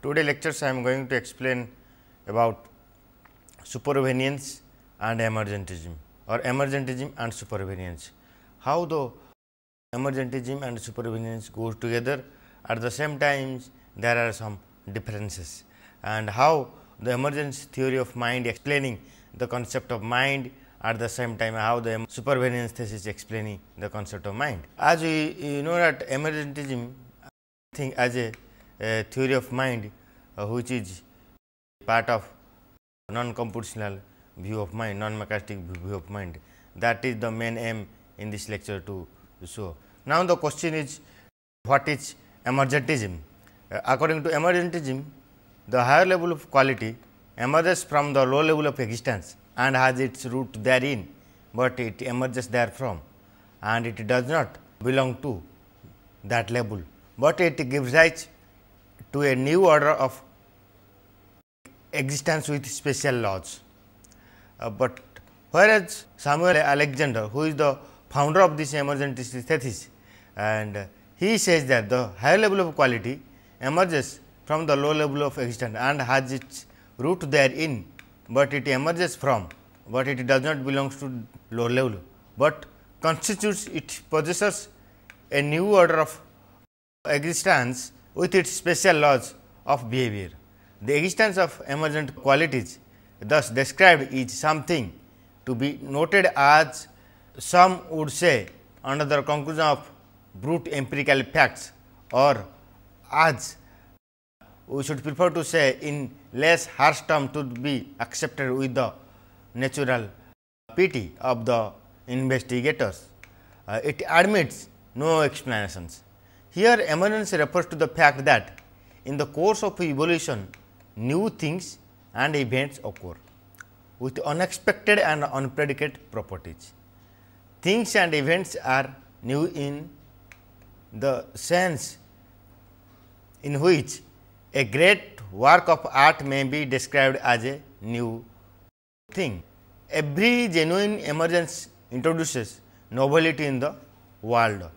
Today lectures I am going to explain about supervenience and emergentism or emergentism and supervenience. How the emergentism and supervenience goes together at the same times there are some differences and how the emergence theory of mind explaining the concept of mind at the same time how the supervenience thesis explaining the concept of mind. As we you know that emergentism think as a theory of mind uh, which is part of non-computational view of mind, non-mechanistic view of mind. That is the main aim in this lecture to show. Now, the question is what is emergentism? Uh, according to emergentism, the higher level of quality emerges from the low level of existence and has its root therein, but it emerges therefrom and it does not belong to that level, but it gives rise to a new order of existence with special laws. Uh, but whereas Samuel Alexander, who is the founder of this emergentist thesis, and he says that the high level of quality emerges from the low level of existence and has its root therein, but it emerges from, but it does not belong to low level, but constitutes it possesses a new order of existence with its special laws of behavior. The existence of emergent qualities thus described is something to be noted as some would say another conclusion of brute empirical facts or as we should prefer to say in less harsh term to be accepted with the natural pity of the investigators. Uh, it admits no explanations. Here emergence refers to the fact that in the course of evolution, new things and events occur with unexpected and unpredicated properties. Things and events are new in the sense in which a great work of art may be described as a new thing. Every genuine emergence introduces novelty in the world.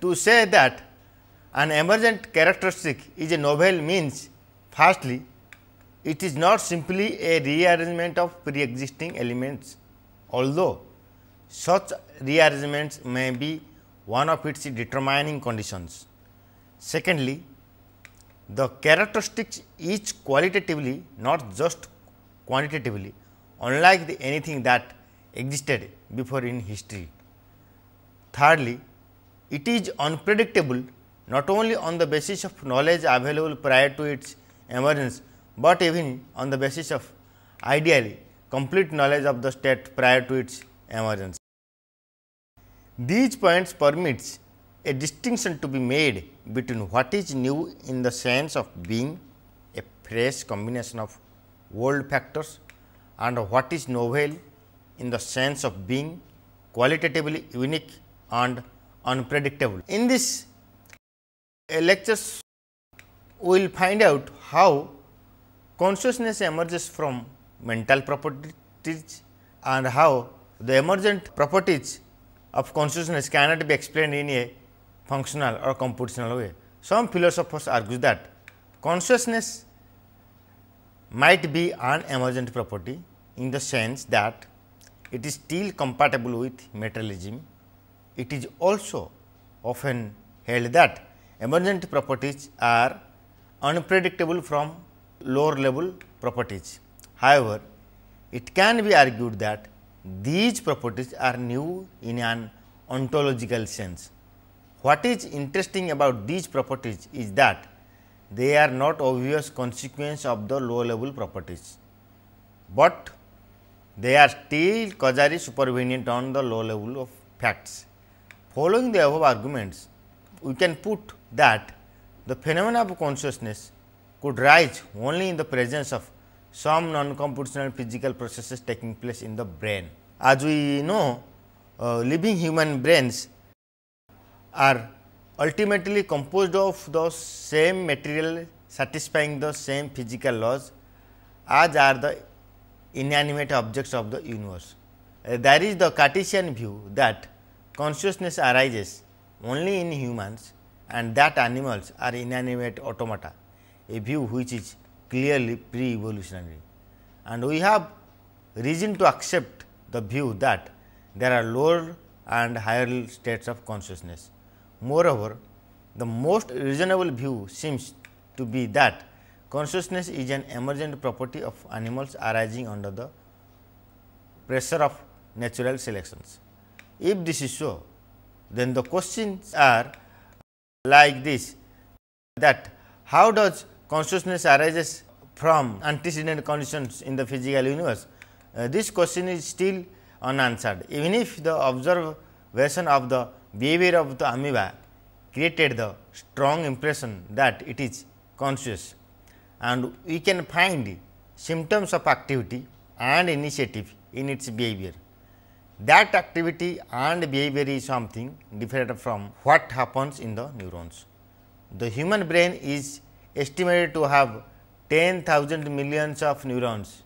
To say that an emergent characteristic is a novel means firstly, it is not simply a rearrangement of pre-existing elements, although such rearrangements may be one of its determining conditions. Secondly, the characteristics is qualitatively not just quantitatively, unlike the anything that existed before in history. Thirdly, it is unpredictable not only on the basis of knowledge available prior to its emergence, but even on the basis of ideally complete knowledge of the state prior to its emergence. These points permits a distinction to be made between what is new in the sense of being a fresh combination of world factors and what is novel in the sense of being qualitatively unique and unpredictable. In this lectures we will find out how consciousness emerges from mental properties and how the emergent properties of consciousness cannot be explained in a functional or computational way. Some philosophers argue that consciousness might be an emergent property in the sense that it is still compatible with materialism. It is also often held that Emergent properties are unpredictable from lower level properties. However, it can be argued that these properties are new in an ontological sense. What is interesting about these properties is that they are not obvious consequence of the low level properties, but they are still causally supervenient on the low level of facts. Following the above arguments, we can put that the phenomena of consciousness could rise only in the presence of some non-computational physical processes taking place in the brain. As we know, uh, living human brains are ultimately composed of the same material satisfying the same physical laws as are the inanimate objects of the universe. Uh, there is the Cartesian view that consciousness arises only in humans and that animals are inanimate automata, a view which is clearly pre evolutionary. And we have reason to accept the view that there are lower and higher states of consciousness. Moreover, the most reasonable view seems to be that consciousness is an emergent property of animals arising under the pressure of natural selections. If this is so, then the questions are like this that how does consciousness arises from antecedent conditions in the physical universe. Uh, this question is still unanswered even if the observation of the behavior of the amoeba created the strong impression that it is conscious and we can find symptoms of activity and initiative in its behavior that activity and behavior is something different from what happens in the neurons. The human brain is estimated to have 10,000 millions of neurons.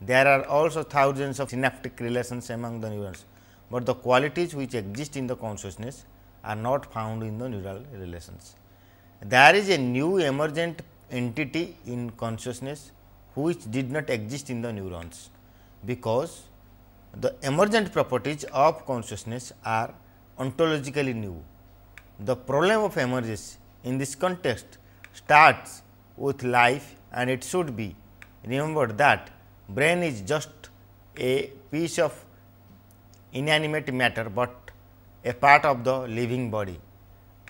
There are also thousands of synaptic relations among the neurons, but the qualities which exist in the consciousness are not found in the neural relations. There is a new emergent entity in consciousness which did not exist in the neurons, because the emergent properties of consciousness are ontologically new. The problem of emergence in this context starts with life and it should be remembered that brain is just a piece of inanimate matter, but a part of the living body.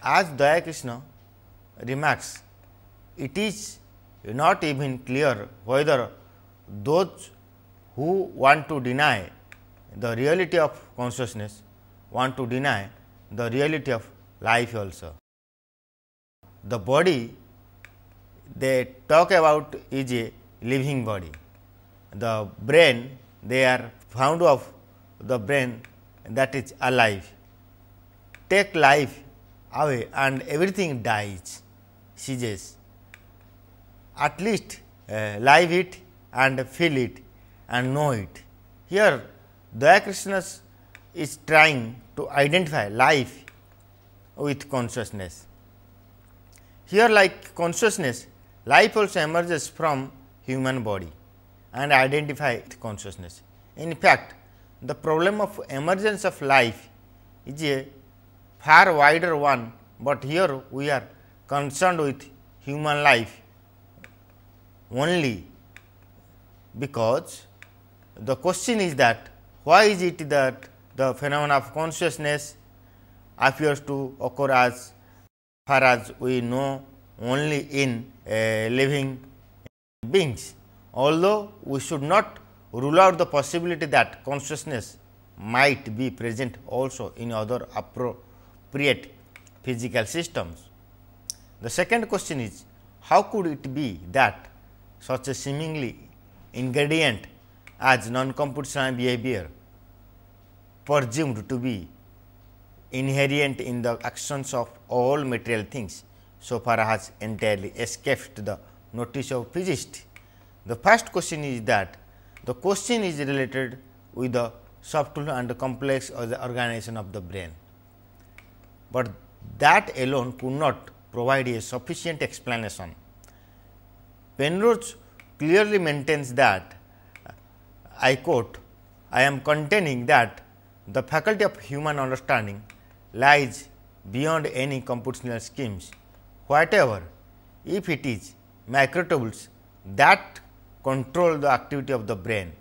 As Dayakrishna remarks, it is not even clear whether those who want to deny the reality of consciousness want to deny the reality of life also. The body they talk about is a living body. The brain they are found of the brain that is alive. Take life away and everything dies, ceases. At least uh, live it and feel it and know it. Here Dayakrishnus is trying to identify life with consciousness. Here like consciousness, life also emerges from human body and identify with consciousness. In fact, the problem of emergence of life is a far wider one, but here we are concerned with human life only because the question is that why is it that the phenomena of consciousness appears to occur as far as we know only in uh, living beings. Although we should not rule out the possibility that consciousness might be present also in other appropriate physical systems. The second question is how could it be that such a seemingly ingredient as non-computational behavior presumed to be inherent in the actions of all material things so far has entirely escaped the notice of physicists. The first question is that the question is related with the subtle and complex the organization of the brain, but that alone could not provide a sufficient explanation. Penrose clearly maintains that I quote, I am contending that the faculty of human understanding lies beyond any computational schemes, whatever, if it is microtubules that control the activity of the brain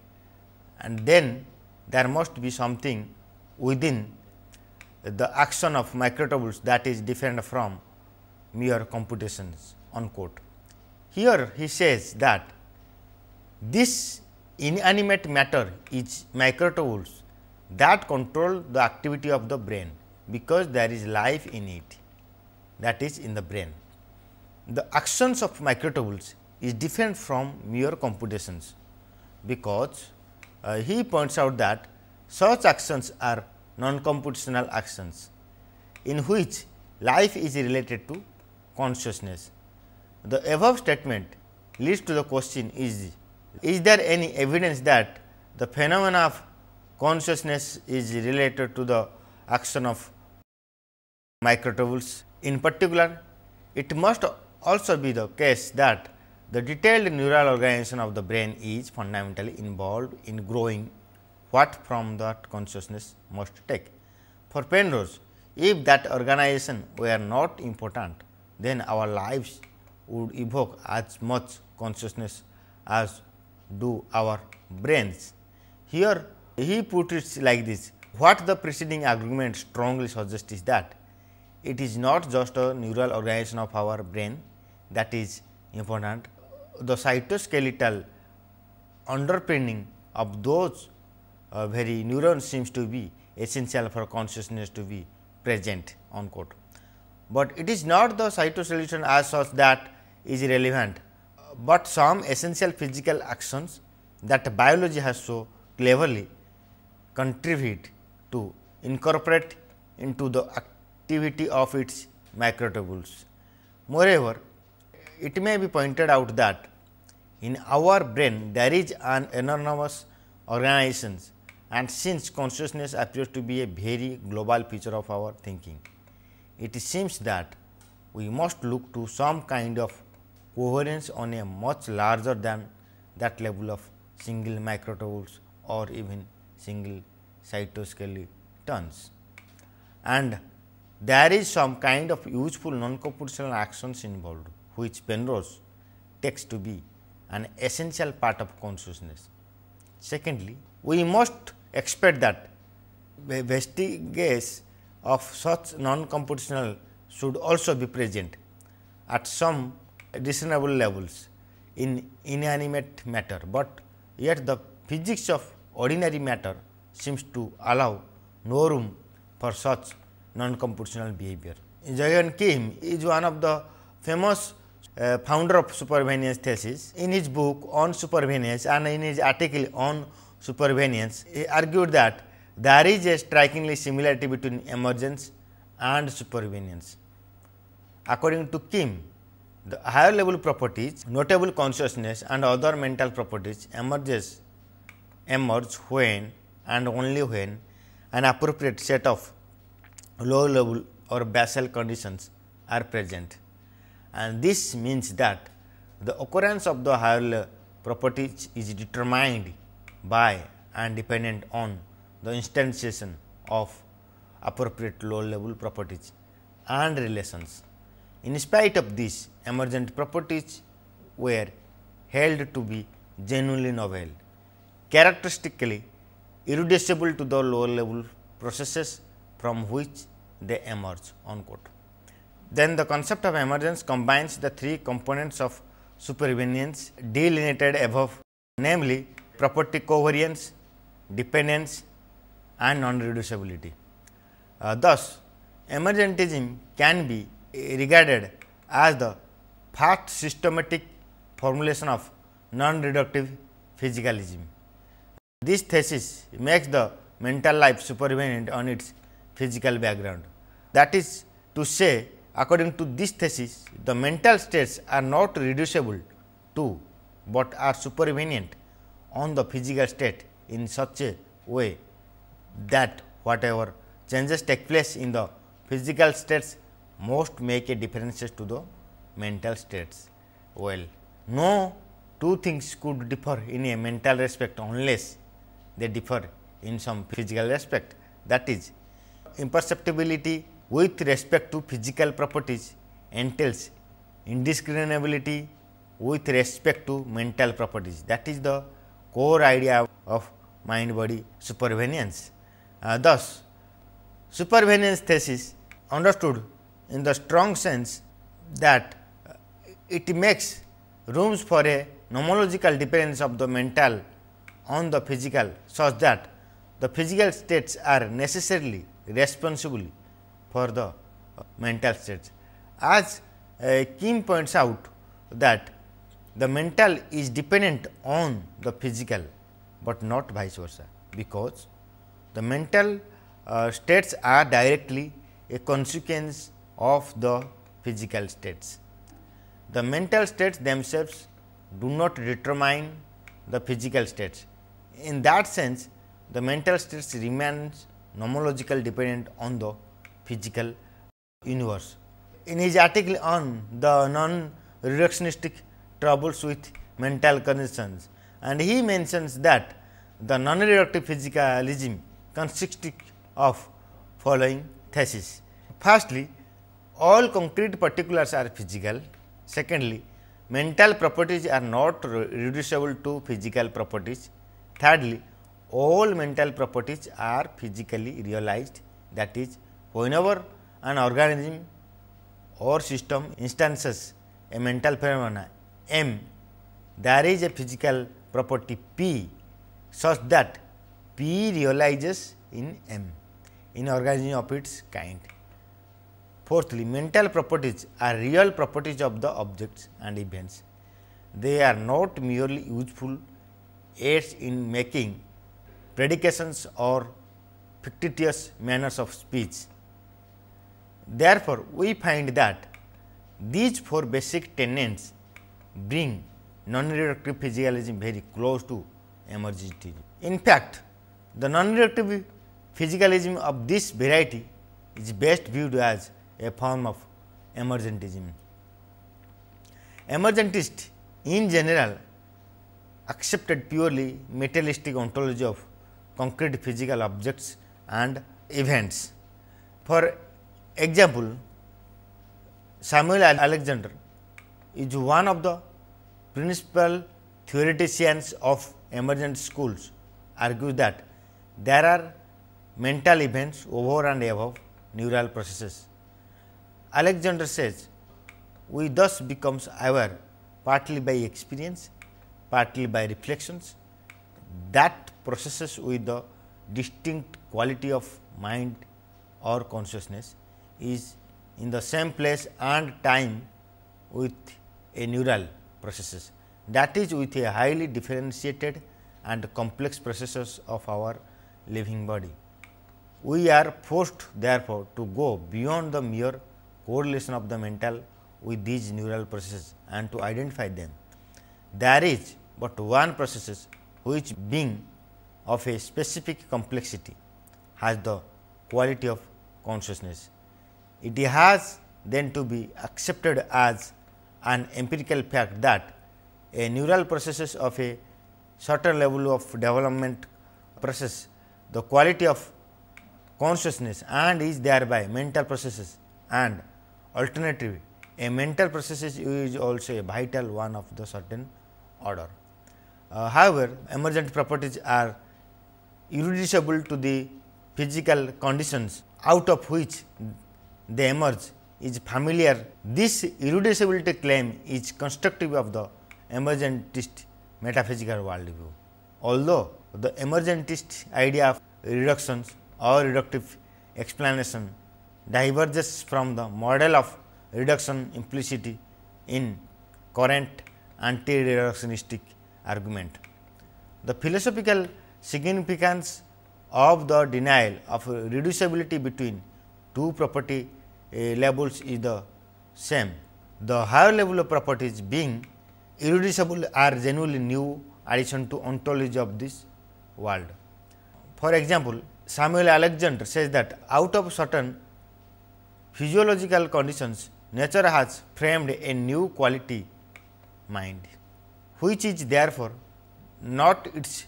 and then there must be something within the action of microtubules that is different from mere computations unquote. Here he says that this inanimate matter is microtubules that control the activity of the brain because there is life in it that is in the brain. The actions of microtubules is different from mere computations because uh, he points out that such actions are non-computational actions in which life is related to consciousness. The above statement leads to the question is is there any evidence that the phenomena of consciousness is related to the action of microtubules? In particular, it must also be the case that the detailed neural organization of the brain is fundamentally involved in growing what from that consciousness must take. For Penrose, if that organization were not important, then our lives would evoke as much consciousness as do our brains. Here he put it like this, what the preceding argument strongly suggests is that it is not just a neural organization of our brain that is important, the cytoskeletal underpinning of those uh, very neurons seems to be essential for consciousness to be present unquote. But it is not the cytoskeleton as such that is relevant but some essential physical actions that biology has so cleverly contributed to incorporate into the activity of its microtubules. Moreover, it may be pointed out that in our brain there is an enormous organization and since consciousness appears to be a very global feature of our thinking, it seems that we must look to some kind of coherence on a much larger than that level of single microtubules or even single cytoskelly turns. And there is some kind of useful non-computational actions involved, which Penrose takes to be an essential part of consciousness. Secondly, we must expect that vestiges of such non-computational should also be present at some reasonable levels in inanimate matter, but yet the physics of ordinary matter seems to allow no room for such non-computational behavior. Jagan Kim is one of the famous uh, founder of supervenience thesis. In his book on supervenience and in his article on supervenience, he argued that there is a strikingly similarity between emergence and supervenience. According to Kim, the higher level properties, notable consciousness and other mental properties emerges emerge when and only when an appropriate set of low level or basal conditions are present. And this means that the occurrence of the higher properties is determined by and dependent on the instantiation of appropriate low level properties and relations. In spite of this, emergent properties were held to be genuinely novel, characteristically irreducible to the lower level processes from which they emerge unquote. Then the concept of emergence combines the three components of supervenience delineated above namely property covariance, dependence and non-reducibility. Uh, thus, emergentism can be regarded as the first systematic formulation of non-reductive physicalism. This thesis makes the mental life supervenient on its physical background. That is to say, according to this thesis, the mental states are not reducible to, but are supervenient on the physical state in such a way that whatever changes take place in the physical states most make a differences to the mental states. Well, no two things could differ in a mental respect unless they differ in some physical respect. That is, imperceptibility with respect to physical properties entails indiscriminability with respect to mental properties. That is the core idea of mind body supervenience. Uh, thus, supervenience thesis understood in the strong sense that it makes rooms for a nomological dependence of the mental on the physical such that the physical states are necessarily responsible for the mental states. As uh, Kim points out that the mental is dependent on the physical, but not vice versa, because the mental uh, states are directly a consequence of the physical states. The mental states themselves do not determine the physical states. In that sense, the mental states remains nomological dependent on the physical universe. In his article on the non-reductionistic troubles with mental conditions, and he mentions that the non-reductive physicalism consists of following thesis. Firstly, all concrete particulars are physical. Secondly, mental properties are not reducible to physical properties. Thirdly, all mental properties are physically realized that is whenever an organism or system instances a mental phenomena m there is a physical property p such that p realizes in m in organism of its kind Fourthly, mental properties are real properties of the objects and events. They are not merely useful aids in making predications or fictitious manners of speech. Therefore, we find that these four basic tenets bring non-reductive physiology very close to emergentism. In fact, the non-reductive physicalism of this variety is best viewed as a form of emergentism. Emergentists in general accepted purely materialistic ontology of concrete physical objects and events. For example, Samuel Alexander is one of the principal theoreticians of emergent schools argues that there are mental events over and above neural processes Alexander says, we thus becomes aware partly by experience, partly by reflections that processes with the distinct quality of mind or consciousness is in the same place and time with a neural processes that is with a highly differentiated and complex processes of our living body. We are forced therefore, to go beyond the mere correlation of the mental with these neural processes and to identify them. There is but one process which being of a specific complexity has the quality of consciousness. It has then to be accepted as an empirical fact that a neural processes of a certain level of development process the quality of consciousness and is thereby mental processes and Alternatively, a mental process is, is, also a vital one of the certain order. Uh, however, emergent properties are irreducible to the physical conditions out of which they emerge is familiar. This irreducibility claim is constructive of the emergentist metaphysical worldview. Although the emergentist idea of reductions or reductive explanation diverges from the model of reduction implicity in current anti-reductionistic argument. The philosophical significance of the denial of reducibility between two property uh, eh, labels is the same. The higher level of properties being irreducible are genuinely new addition to ontology of this world. For example, Samuel Alexander says that out of certain physiological conditions, nature has framed a new quality mind, which is therefore not its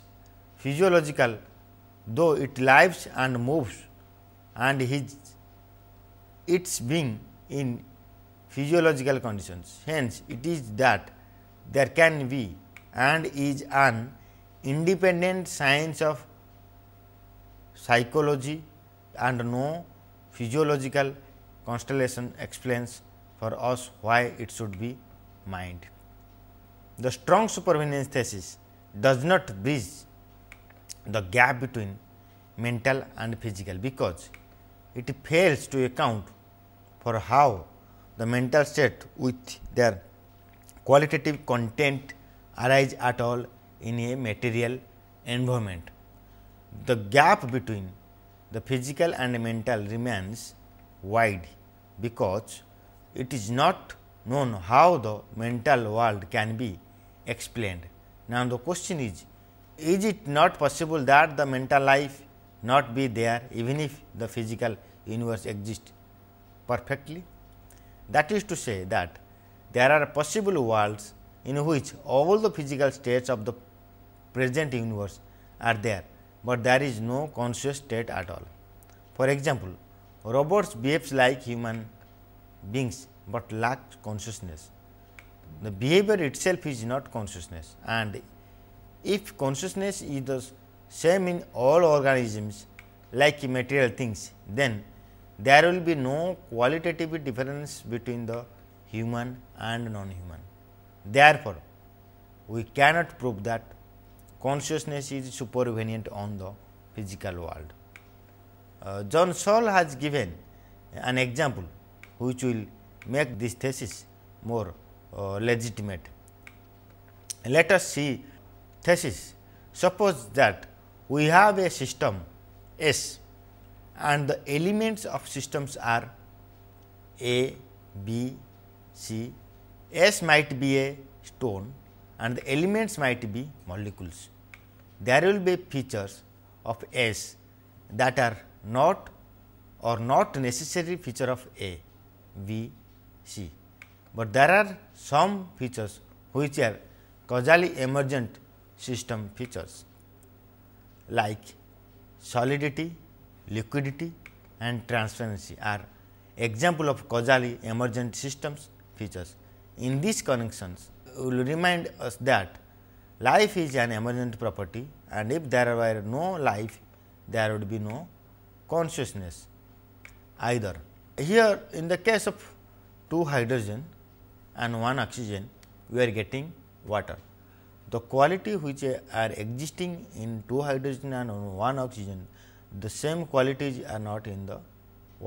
physiological, though it lives and moves, and his, its being in physiological conditions. Hence, it is that there can be and is an independent science of psychology and no physiological constellation explains for us why it should be mined. The strong supervenience thesis does not bridge the gap between mental and physical, because it fails to account for how the mental state with their qualitative content arise at all in a material environment. The gap between the physical and mental remains wide because it is not known how the mental world can be explained. Now, the question is, is it not possible that the mental life not be there even if the physical universe exists perfectly? That is to say that there are possible worlds in which all the physical states of the present universe are there, but there is no conscious state at all. For example, robots behaves like human beings, but lack consciousness. The behavior itself is not consciousness and if consciousness is the same in all organisms like material things, then there will be no qualitative difference between the human and non-human. Therefore, we cannot prove that consciousness is supervenient on the physical world. Uh, John Saul has given an example which will make this thesis more uh, legitimate. Let us see thesis. Suppose that we have a system S and the elements of systems are A, B, C. S might be a stone and the elements might be molecules. There will be features of S that are not or not necessary feature of A, B, C, but there are some features which are causally emergent system features like solidity, liquidity and transparency are example of causally emergent systems features. In these connections, will remind us that life is an emergent property and if there were no life, there would be no consciousness either. Here in the case of 2 hydrogen and 1 oxygen, we are getting water. The quality which are existing in 2 hydrogen and 1 oxygen, the same qualities are not in the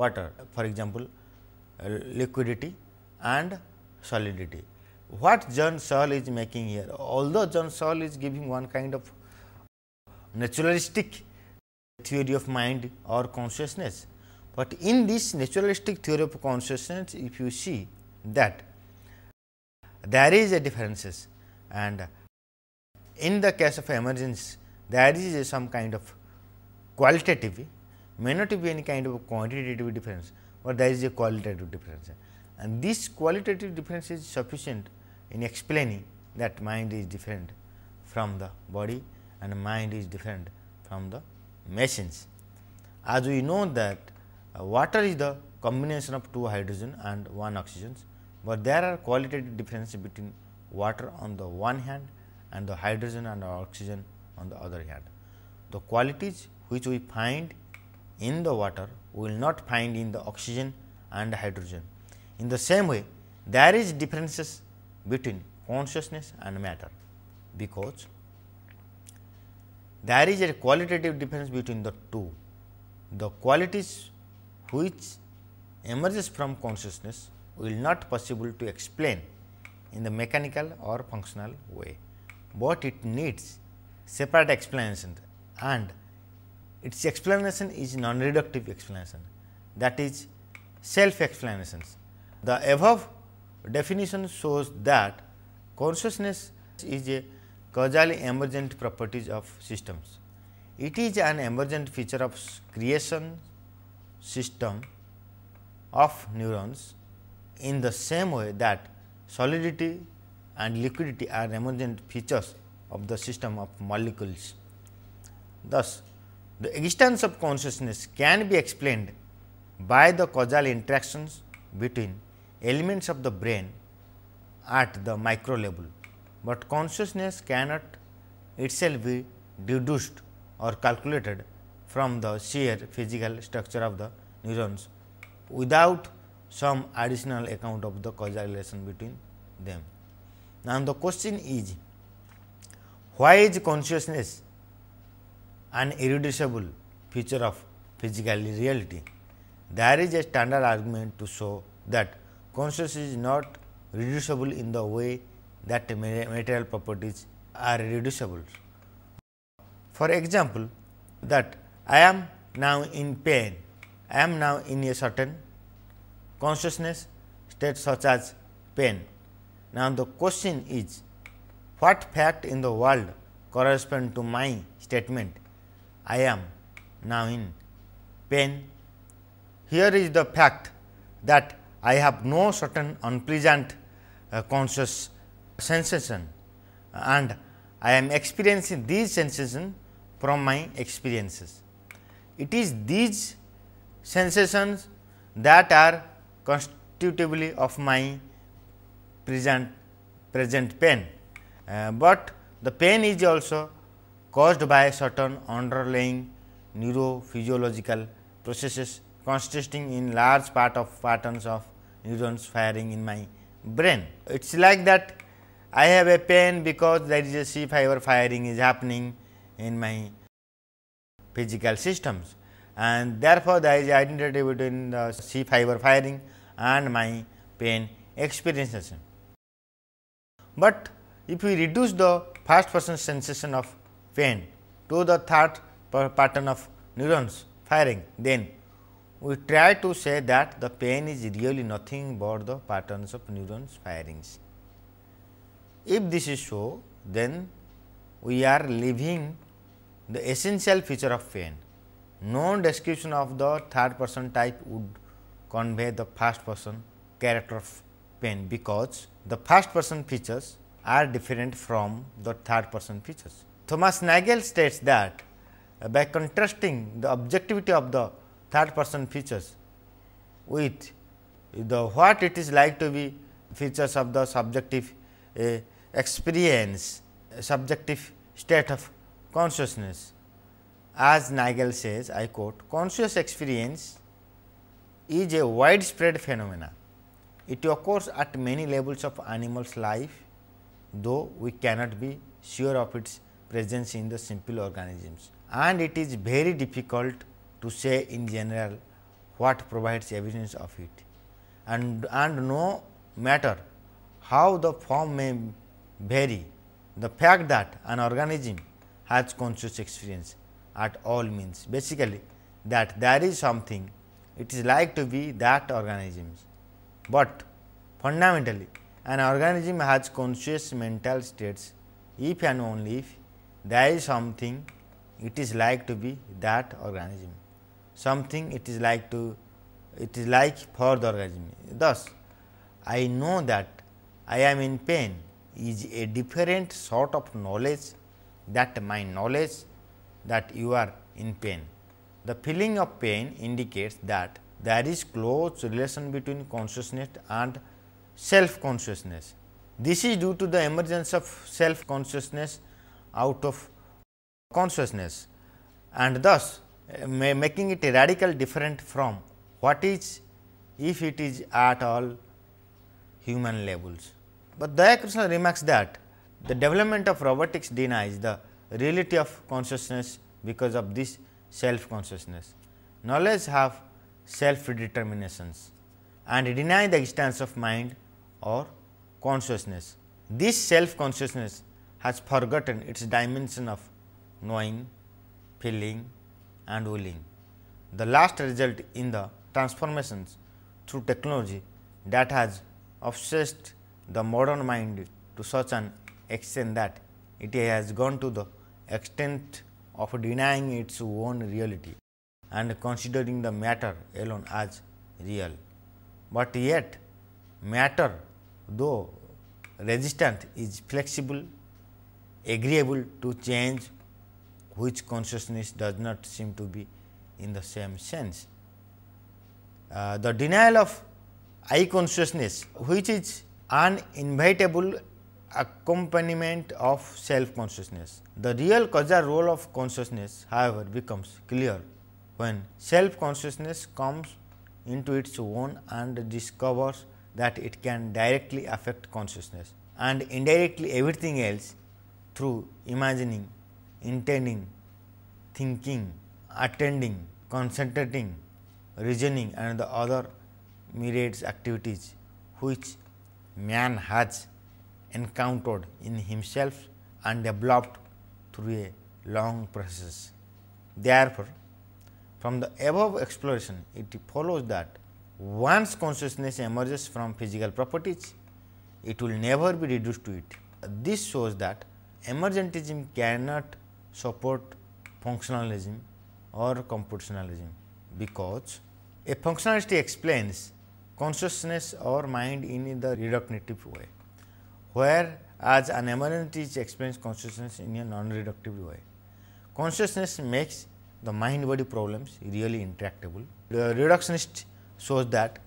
water. For example, liquidity and solidity. What John Searle is making here? Although John Searle is giving one kind of naturalistic theory of mind or consciousness. But in this naturalistic theory of consciousness, if you see that there is a differences and in the case of emergence, there is some kind of qualitative, may not be any kind of quantitative difference, but there is a qualitative difference. And this qualitative difference is sufficient in explaining that mind is different from the body and mind is different from the machines. As we know that uh, water is the combination of two hydrogen and one oxygen, but there are qualitative differences between water on the one hand and the hydrogen and oxygen on the other hand. The qualities which we find in the water we will not find in the oxygen and hydrogen. In the same way, there is differences between consciousness and matter because there is a qualitative difference between the two. The qualities which emerges from consciousness will not possible to explain in the mechanical or functional way, but it needs separate explanation and its explanation is non-reductive explanation that is self explanations. The above definition shows that consciousness is a causally emergent properties of systems. It is an emergent feature of creation system of neurons in the same way that solidity and liquidity are emergent features of the system of molecules. Thus, the existence of consciousness can be explained by the causal interactions between elements of the brain at the micro level but consciousness cannot itself be deduced or calculated from the sheer physical structure of the neurons without some additional account of the causal relation between them. Now, the question is why is consciousness an irreducible feature of physical reality? There is a standard argument to show that consciousness is not reducible in the way that material properties are reducible. For example, that I am now in pain, I am now in a certain consciousness state such as pain. Now, the question is what fact in the world corresponds to my statement I am now in pain. Here is the fact that I have no certain unpleasant uh, conscious sensation and I am experiencing these sensations from my experiences. It is these sensations that are constitutively of my present present pain, uh, but the pain is also caused by certain underlying neurophysiological processes consisting in large part of patterns of neurons firing in my brain. It is like that I have a pain because there is a C fiber firing is happening in my physical systems and therefore, there is identity between the C fiber firing and my pain experiences. But if we reduce the first person sensation of pain to the third pattern of neurons firing, then we try to say that the pain is really nothing but the patterns of neurons firings. If this is so, then we are leaving the essential feature of pain. No description of the third person type would convey the first person character of pain, because the first person features are different from the third person features. Thomas Nagel states that by contrasting the objectivity of the third person features with the what it is like to be features of the subjective uh, experience subjective state of consciousness. As Nagel says, I quote, conscious experience is a widespread phenomena. It occurs at many levels of animals' life, though we cannot be sure of its presence in the simple organisms. And it is very difficult to say in general what provides evidence of it. And, and no matter how the form may vary the fact that an organism has conscious experience at all means basically that there is something it is like to be that organisms, but fundamentally an organism has conscious mental states if and only if there is something it is like to be that organism something it is like to it is like for the organism thus i know that i am in pain is a different sort of knowledge that my knowledge that you are in pain. The feeling of pain indicates that there is close relation between consciousness and self consciousness. This is due to the emergence of self consciousness out of consciousness and thus eh, making it a radical different from what is if it is at all human levels. But Dayakrishna remarks that the development of robotics denies the reality of consciousness because of this self consciousness. Knowledge have self determinations and deny the existence of mind or consciousness. This self consciousness has forgotten its dimension of knowing, feeling and willing. The last result in the transformations through technology that has obsessed the modern mind to such an extent that it has gone to the extent of denying its own reality and considering the matter alone as real. But yet, matter, though resistant, is flexible, agreeable to change, which consciousness does not seem to be in the same sense. Uh, the denial of I consciousness, which is an inevitable accompaniment of self consciousness. The real causal role of consciousness, however, becomes clear when self consciousness comes into its own and discovers that it can directly affect consciousness and indirectly everything else through imagining, intending, thinking, attending, concentrating, reasoning and the other myriad activities which man has encountered in himself and developed through a long process. Therefore, from the above exploration, it follows that once consciousness emerges from physical properties, it will never be reduced to it. This shows that emergentism cannot support functionalism or computationalism because a functionalist explains consciousness or mind in the reductive way, whereas an immanentist explains consciousness in a non-reductive way. Consciousness makes the mind-body problems really intractable. The reductionist shows that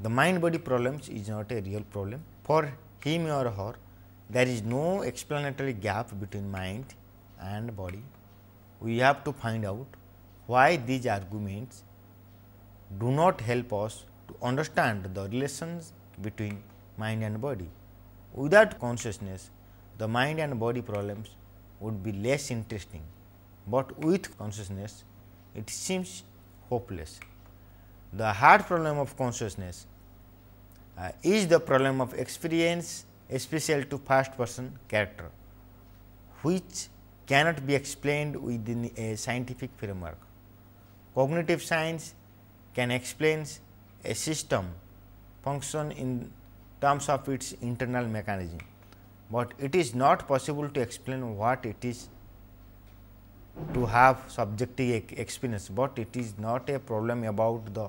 the mind-body problems is not a real problem. For him or her, there is no explanatory gap between mind and body. We have to find out why these arguments do not help us to understand the relations between mind and body. Without consciousness, the mind and body problems would be less interesting, but with consciousness, it seems hopeless. The hard problem of consciousness uh, is the problem of experience especially to first person character, which cannot be explained within a scientific framework. Cognitive science can explain a system function in terms of its internal mechanism, but it is not possible to explain what it is to have subjective experience, but it is not a problem about the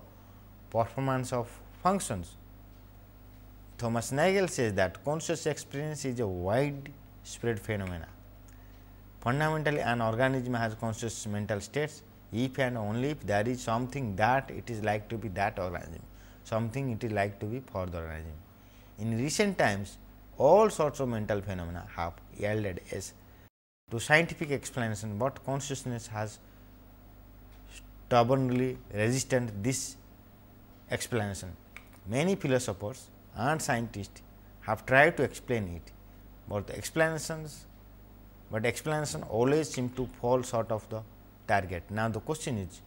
performance of functions. Thomas Nagel says that conscious experience is a widespread phenomena. Fundamentally, an organism has conscious mental states if and only if there is something that it is like to be that organism, something it is like to be for the organism. In recent times, all sorts of mental phenomena have yielded as to scientific explanation, but consciousness has stubbornly resisted this explanation. Many philosophers and scientists have tried to explain it, but the explanations but explanation always seem to fall short of the target. Now, the question is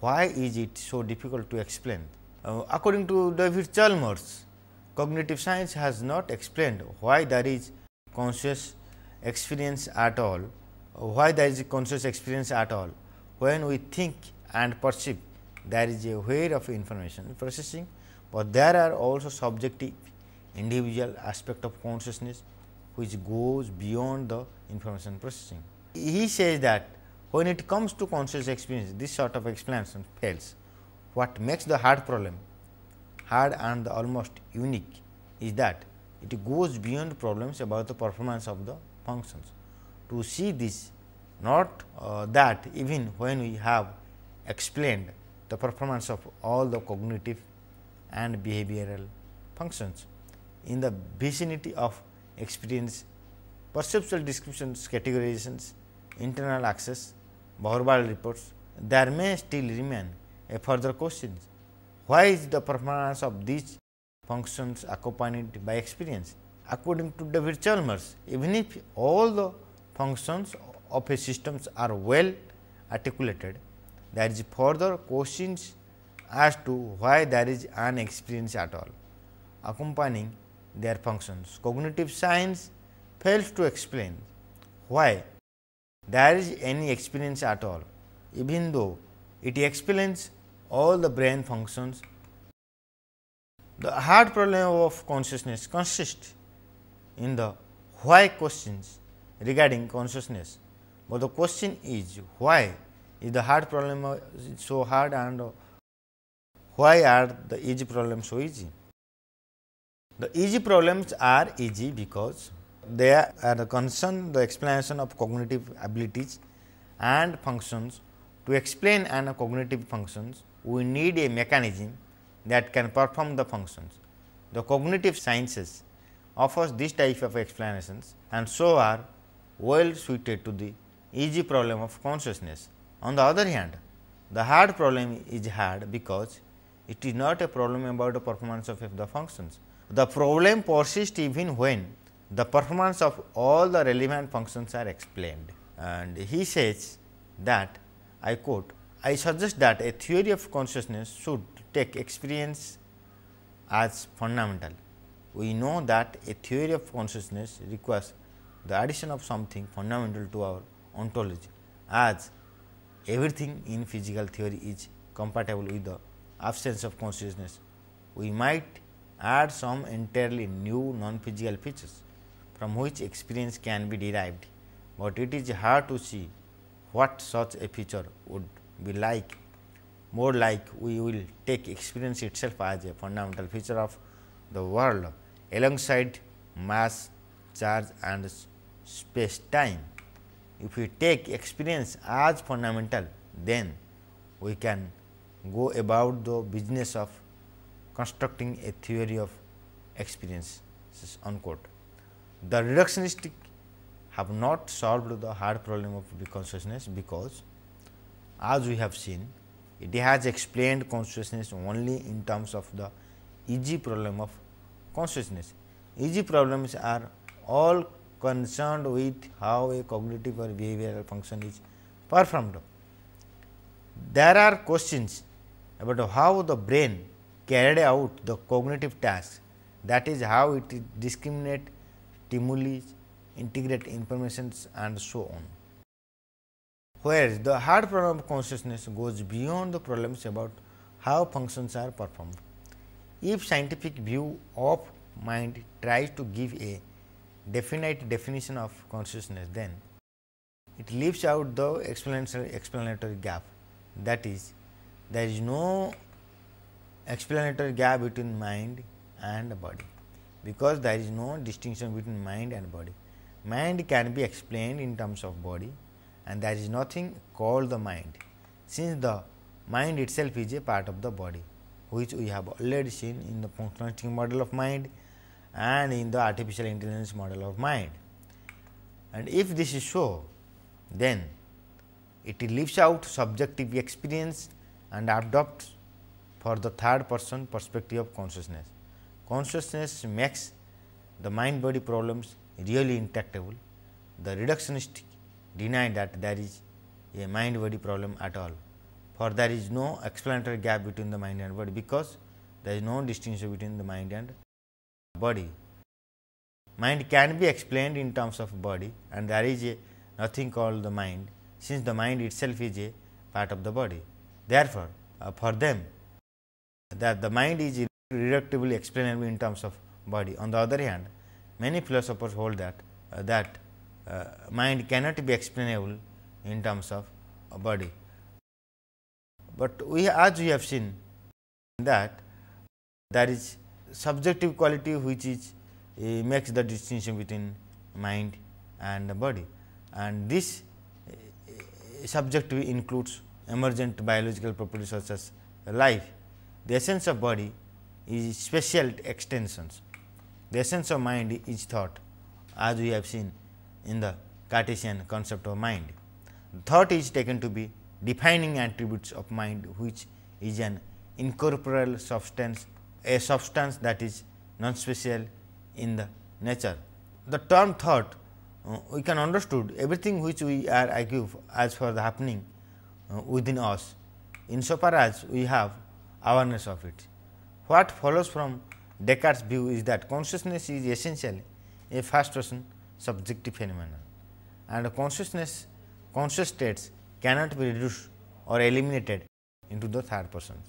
why is it so difficult to explain? Uh, according to David Chalmers, cognitive science has not explained why there is conscious experience at all, uh, why there is conscious experience at all. When we think and perceive, there is a way of information processing, but there are also subjective individual aspect of consciousness which goes beyond the information processing. He says that when it comes to conscious experience this sort of explanation fails. What makes the hard problem hard and almost unique is that it goes beyond problems about the performance of the functions. To see this not uh, that even when we have explained the performance of all the cognitive and behavioral functions in the vicinity of experience, perceptual descriptions, categorizations, internal access, Bhorwal reports, there may still remain a further question. Why is the performance of these functions accompanied by experience? According to David Chalmers, even if all the functions of a system are well articulated, there is further questions as to why there is an experience at all accompanying their functions. Cognitive science fails to explain why there is any experience at all, even though it explains all the brain functions. The hard problem of consciousness consists in the why questions regarding consciousness, but the question is why is the hard problem so hard and why are the easy problems so easy? The easy problems are easy because they are concerned the explanation of cognitive abilities and functions. To explain an cognitive functions, we need a mechanism that can perform the functions. The cognitive sciences offers this type of explanations and so are well suited to the easy problem of consciousness. On the other hand, the hard problem is hard because it is not a problem about the performance of the functions. The problem persists even when the performance of all the relevant functions are explained. And he says that I quote, I suggest that a theory of consciousness should take experience as fundamental. We know that a theory of consciousness requires the addition of something fundamental to our ontology as everything in physical theory is compatible with the absence of consciousness. We might add some entirely new non physical features from which experience can be derived, but it is hard to see what such a feature would be like. More like we will take experience itself as a fundamental feature of the world alongside mass, charge and space time. If we take experience as fundamental, then we can go about the business of constructing a theory of experience. Unquote. The reductionistic have not solved the hard problem of the consciousness because as we have seen it has explained consciousness only in terms of the easy problem of consciousness. Easy problems are all concerned with how a cognitive or behavioral function is performed. There are questions about how the brain carried out the cognitive task that is how it discriminate stimuli, integrate informations and so on. Whereas, the hard problem of consciousness goes beyond the problems about how functions are performed. If scientific view of mind tries to give a definite definition of consciousness, then it leaves out the explanatory, explanatory gap. That is, there is no explanatory gap between mind and body because there is no distinction between mind and body. Mind can be explained in terms of body and there is nothing called the mind since the mind itself is a part of the body which we have already seen in the functionalistic model of mind and in the artificial intelligence model of mind. And if this is so, then it leaves out subjective experience and adopts for the third person perspective of consciousness consciousness makes the mind body problems really intractable. The reductionist deny that there is a mind body problem at all, for there is no explanatory gap between the mind and body because there is no distinction between the mind and body. Mind can be explained in terms of body and there is a nothing called the mind since the mind itself is a part of the body. Therefore, uh, for them that the mind is reductively explainable in terms of body. On the other hand, many philosophers hold that uh, that uh, mind cannot be explainable in terms of a body. But we as we have seen that there is subjective quality which is uh, makes the distinction between mind and the body and this uh, subjective includes emergent biological properties such as life. The essence of body is special extensions. The essence of mind is thought as we have seen in the Cartesian concept of mind. Thought is taken to be defining attributes of mind which is an incorporeal substance, a substance that is non-special in the nature. The term thought uh, we can understood everything which we are argue as for the happening uh, within us insofar as we have awareness of it. What follows from Descartes' view is that consciousness is essentially a first person subjective phenomenon and consciousness conscious states cannot be reduced or eliminated into the third persons.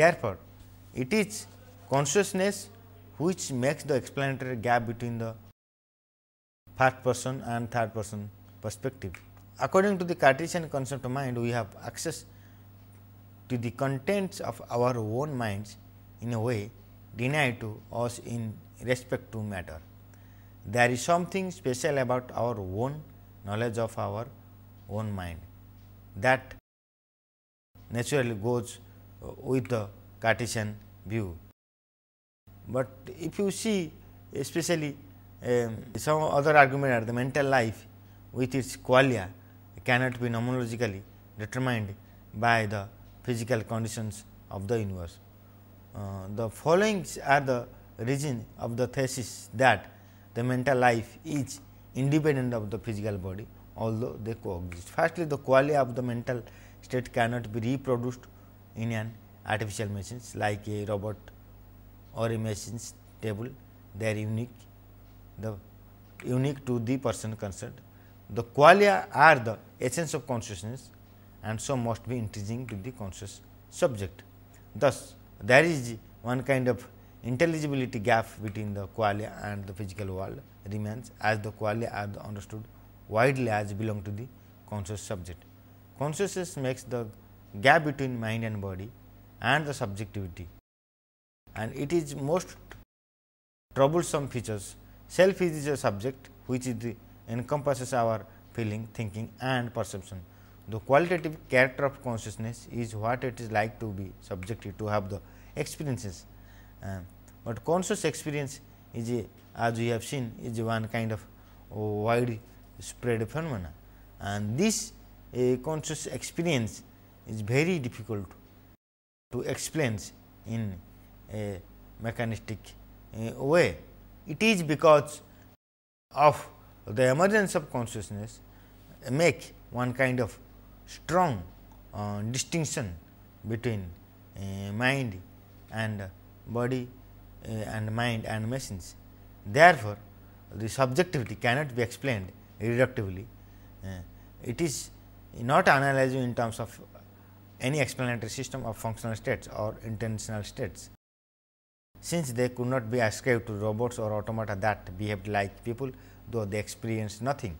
Therefore, it is consciousness which makes the explanatory gap between the first person and third person perspective. According to the Cartesian concept of mind, we have access to the contents of our own minds in a way denied to us in respect to matter. There is something special about our own knowledge of our own mind that naturally goes uh, with the Cartesian view. But if you see especially um, some other argument are the mental life with its qualia cannot be nomologically determined by the physical conditions of the universe. Uh, the following are the reason of the thesis that the mental life is independent of the physical body although they coexist. Firstly, the quality of the mental state cannot be reproduced in an artificial machines like a robot or a machines table they are unique the unique to the person concerned. The qualia are the essence of consciousness and so must be intrinsic to the conscious subject. Thus, there is one kind of intelligibility gap between the qualia and the physical world remains as the qualia are understood widely as belong to the conscious subject. Consciousness makes the gap between mind and body and the subjectivity and it is most troublesome features. Self is a subject which is encompasses our feeling, thinking and perception. The qualitative character of consciousness is what it is like to be subjective to have the experiences. Uh, but conscious experience is a, as we have seen is one kind of wide spread phenomena and this conscious experience is very difficult to explain in a mechanistic uh, way. It is because of the emergence of consciousness make one kind of strong uh, distinction between uh, mind and body uh, and mind and machines. Therefore, the subjectivity cannot be explained reductively. Uh, it is not analyzable in terms of any explanatory system of functional states or intentional states. Since they could not be ascribed to robots or automata that behaved like people, though they experienced nothing,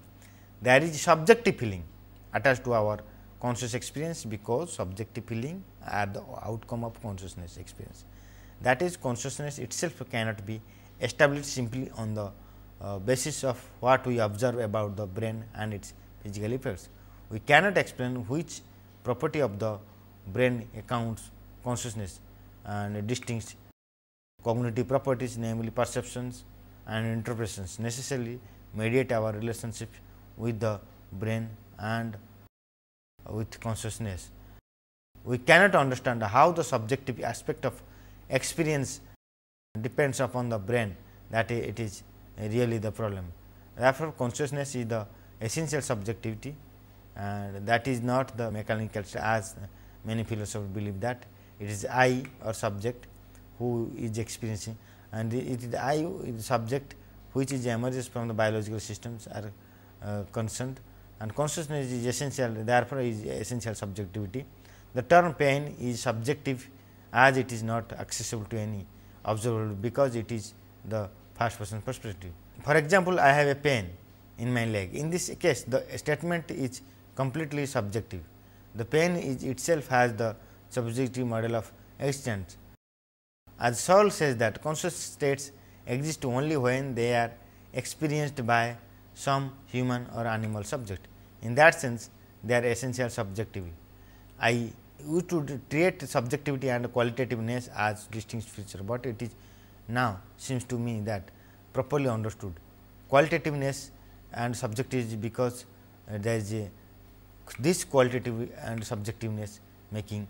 there is subjective feeling attached to our conscious experience because subjective feeling are the outcome of consciousness experience. That is consciousness itself cannot be established simply on the uh, basis of what we observe about the brain and its physical effects. We cannot explain which property of the brain accounts consciousness and distinct cognitive properties namely perceptions and interpretations necessarily mediate our relationship with the brain and with consciousness. We cannot understand how the subjective aspect of experience depends upon the brain that it is really the problem. Therefore, consciousness is the essential subjectivity and that is not the mechanical as many philosophers believe that it is I or subject who is experiencing and it is I subject which is emerges from the biological systems are uh, concerned and consciousness is essential therefore, is essential subjectivity. The term pain is subjective as it is not accessible to any observable because it is the first person perspective. For example, I have a pain in my leg. In this case, the statement is completely subjective. The pain is itself has the subjective model of existence. As Saul says that conscious states exist only when they are experienced by some human or animal subject. In that sense, they are essential subjective. I used to treat subjectivity and qualitativeness as distinct features, but it is now seems to me that properly understood. Qualitativeness and subjectivity because uh, there is a, this qualitative and subjectiveness making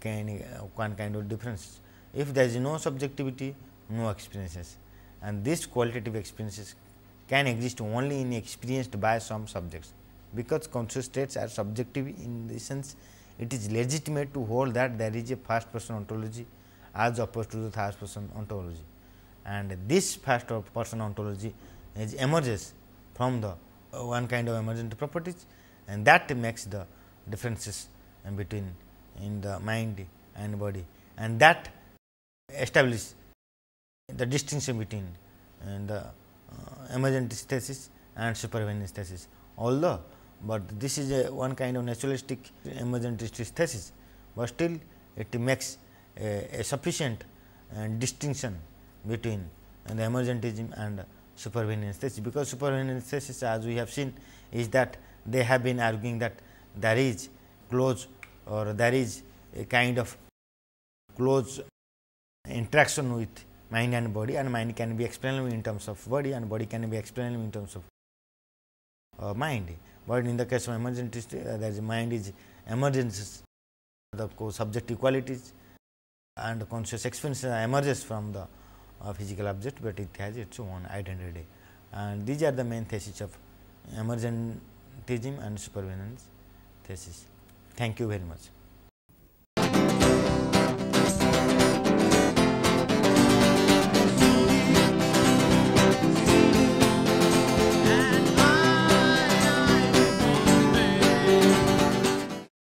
kind, uh, one kind of difference. If there is no subjectivity, no experiences and this qualitative experiences can exist only in experienced by some subjects because conscious states are subjective in the sense it is legitimate to hold that there is a first person ontology as opposed to the third person ontology and this first person ontology is emerges from the uh, one kind of emergent properties and that makes the differences in between in the mind and body and that establish the distinction between uh, the uh, emergent stasis and supervenient stasis although but this is a one kind of naturalistic emergentist thesis, but still it makes a, a sufficient uh, distinction between uh, the emergentism and supervenience thesis, because supervenience thesis as we have seen is that they have been arguing that there is close or there is a kind of close interaction with mind and body and mind can be explained in terms of body and body can be explained in terms of uh, mind but in the case of emergentist, uh, the mind is emergence, the subjective qualities and conscious experience emerges from the uh, physical object, but it has its own identity. And these are the main theses of emergentism and supervenance thesis. Thank you very much.